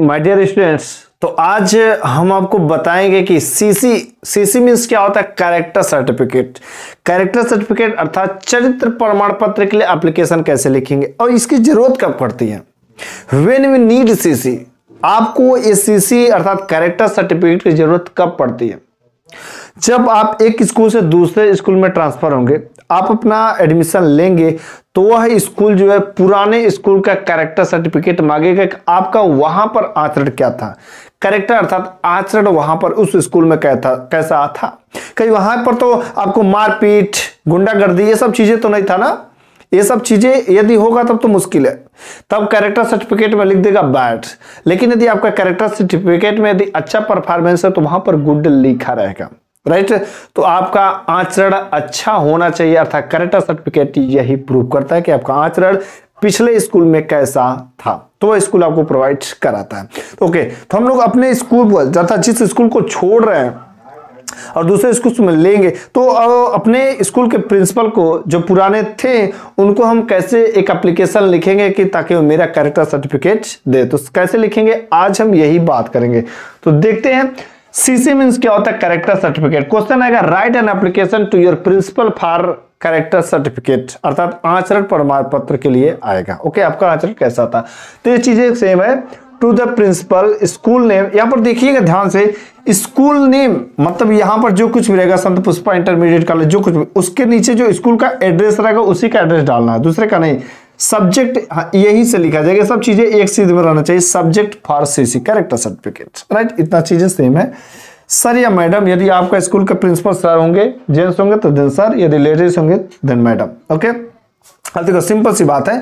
My dear students तो आज हम आपको बताएंगे कि सीसी सीसी मीन्स क्या होता है कैरेक्टर सर्टिफिकेट कैरेक्टर सर्टिफिकेट अर्थात चरित्र प्रमाण पत्र के लिए एप्लीकेशन कैसे लिखेंगे और इसकी जरूरत कब पड़ती है वेन वी नीड सीसी आपको ये सीसी अर्थात कैरेक्टर सर्टिफिकेट की जरूरत कब पड़ती है जब आप एक स्कूल से दूसरे स्कूल में ट्रांसफर होंगे आप अपना एडमिशन लेंगे तो वह स्कूल जो है पुराने स्कूल का कैरेक्टर सर्टिफिकेट मांगेगा कि आपका वहां पर आचरण क्या था करेक्टर अर्थात आचरण वहां पर उस स्कूल में क्या था कैसा था कहीं वहां पर तो आपको मारपीट गुंडागर्दी ये सब चीजें तो नहीं था ना ये सब चीजें यदि होगा तब तो मुश्किल है तब कैरेक्टर सर्टिफिकेट में लिख देगा बैड लेकिन यदि आपका कैरेक्टर सर्टिफिकेट में यदि अच्छा परफॉर्मेंस है तो वहां पर गुड लिखा रहेगा राइट तो आपका आचरण अच्छा होना चाहिए अर्थात करेक्टर सर्टिफिकेट यही प्रूव करता है कि आपका आचरण पिछले स्कूल में कैसा था तो वह स्कूल आपको प्रोवाइड कराता है ओके तो हम लोग अपने स्कूल अर्थात जिस स्कूल को छोड़ रहे हैं और दूसरे स्कूल में लेंगे तो अपने स्कूल के प्रिंसिपल को जो पुराने थे उनको हम कैसे एक एप्लीकेशन लिखेंगे कि ताकि वो मेरा कैरेक्टर सर्टिफिकेट दे तो कैसे लिखेंगे आज हम यही बात करेंगे तो देखते हैं सीसी मीन क्या होता है करेक्टर सर्टिफिकेट क्वेश्चन आएगा right an application to your principal for character certificate अर्थात आचरण प्रमाण पत्र के लिए आएगा ओके आपका आचरण कैसा था तो ये चीजें सेम है to the principal school name यहाँ पर देखिएगा ध्यान से स्कूल नेम मतलब यहाँ पर जो कुछ मिलेगा संत पुष्पा इंटरमीडिएट कॉलेज जो कुछ उसके नीचे जो स्कूल का एड्रेस रहेगा उसी का एड्रेस डालना है दूसरे का नहीं सब्जेक्ट हाँ, यही से लिखा जाएगा सब चीजें एक चीज में रहना चाहिए subject for CC character certificate right इतना चीजें सेम है सर या मैडम यदि आपका स्कूल के प्रिंसिपल सर होंगे जेंट्स होंगे तो देन सर यदि लेडीज होंगे देन मैडम ओके सिंपल सी बात है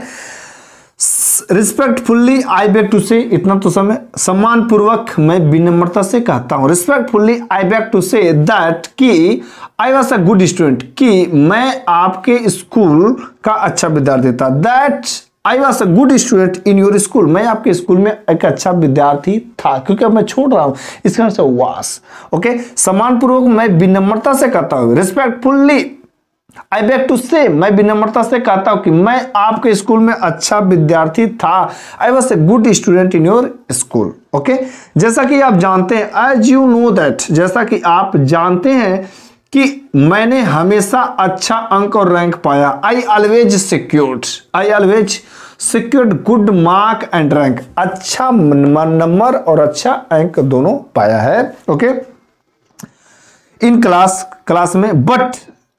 रिस्पेक्टफुल्ली आई बैक टू से इतना तो समय सम्मान पूर्वक मैं विनम्रता से कहता हूं respectfully I beg to say that कि I was a good student कि मैं आपके स्कूल का अच्छा विद्यार्थी था that I was a good student in your school मैं आपके स्कूल में एक अच्छा विद्यार्थी था क्योंकि अब मैं छोड़ रहा हूँ इस कारण से वास ओके okay? सम्मानपूर्वक मैं विनम्रता से कहता हूँ रिस्पेक्टफुल्ली आई बैक टू से मैं विनम्रता से कहता हूं कि मैं आपके स्कूल में अच्छा विद्यार्थी था I was a good student in your school okay जैसा कि आप जानते हैं एज यू नो दैट जैसा कि आप जानते हैं कि मैंने हमेशा अच्छा अंक और रैंक पाया I always secured I always secured good mark and rank अच्छा नंबर और अच्छा अंक दोनों पाया है ओके इन क्लास क्लास में बट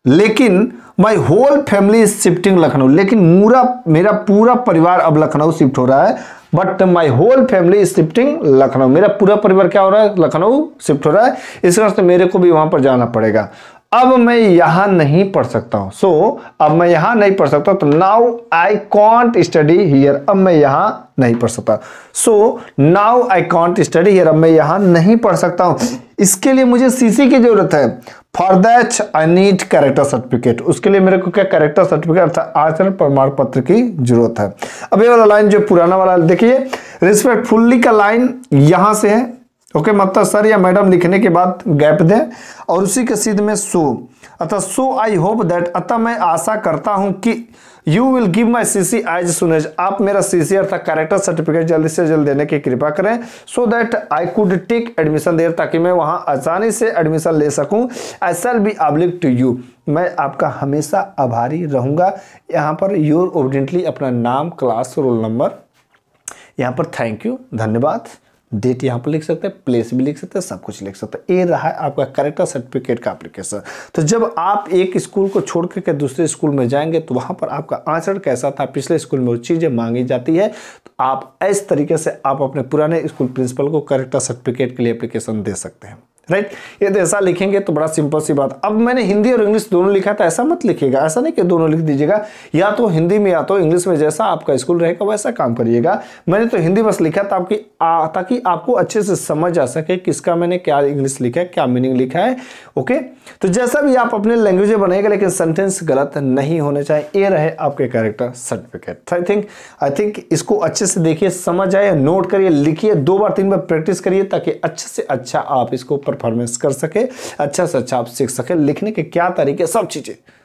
लेकिन my whole family is shifting Lucknow लेकिन मूरा मेरा पूरा परिवार अब लखनऊ शिफ्ट हो रहा है but my whole family is shifting Lucknow मेरा पूरा परिवार क्या हो रहा है लखनऊ शिफ्ट हो रहा है इस वजह से मेरे को भी वहां पर जाना पड़ेगा अब मैं यहां नहीं पढ़ सकता हूं सो so, अब मैं यहां नहीं पढ़ सकता तो now I can't study here अब मैं यहां नहीं पढ़ सकता so now I can't study here अब मैं यहां नहीं पढ़ सकता हूं इसके लिए मुझे सीसी की जरूरत है for that I need character certificate उसके लिए मेरे को क्या कैरेक्टर सर्टिफिकेट अर्थात आचरण प्रमाण पत्र की जरूरत है अब ये वाला लाइन जो पुराना वाला देखिए रिस्पेक्टफुल्ली का लाइन यहां से है ओके okay, मतलब सर या मैडम लिखने के बाद गैप दें और उसी के सीध में सो अतः सो आई होप दैट अतः मैं आशा करता हूं कि you will give my C C as soon as आप मेरा सी सी अर्थात कैरेक्टर सर्टिफिकेट जल्दी से जल्द देने की कृपा करें so that I could take admission there ताकि मैं वहां आसानी से एडमिशन ले सकूँ I shall be obliged to you मैं आपका हमेशा आभारी रहूंगा यहाँ पर योर ओबिडेंटली अपना नाम क्लास रोल नंबर यहाँ पर थैंक यू धन्यवाद डेट यहाँ पर लिख सकते हैं प्लेस भी लिख सकते हैं सब कुछ लिख सकते हैं ये रहा है आपका करेक्टर सर्टिफिकेट का एप्लीकेशन तो जब आप एक स्कूल को छोड़ करके दूसरे स्कूल में जाएंगे तो वहाँ पर आपका आंसर कैसा था पिछले स्कूल में वो चीज़ें मांगी जाती है तो आप इस तरीके से आप अपने पुराने स्कूल प्रिंसिपल को करेक्टर सर्टिफिकेट के लिए अप्लीकेशन दे सकते हैं राइट यदि तो ऐसा लिखेंगे तो बड़ा सिंपल सी बात अब मैंने हिंदी और इंग्लिश दोनों लिखा था तो ऐसा मत लिखिएगा ऐसा नहीं कि दोनों लिख दीजिएगा या तो हिंदी में या तो इंग्लिश में जैसा आपका स्कूल रहेगा वैसा काम करिएगा मैंने तो हिंदी बस लिखा था आपकी ताकि आपको अच्छे से समझ आ सके किसका मैंने क्या इंग्लिश लिखा है क्या मीनिंग लिखा है ओके तो जैसा भी आप अपने लैंग्वेज बनाएगा लेकिन सेंटेंस गलत नहीं होने चाहिए ये रहे आपके character certificate I think I think इसको अच्छे से देखिए समझ आए नोट करिए लिखिए दो बार तीन बार प्रैक्टिस करिए ताकि अच्छे से अच्छा आप इसको परफॉर्म परफॉर्मेंस कर सके अच्छा से अच्छा आप सीख सके लिखने के क्या तरीके सब चीज़ें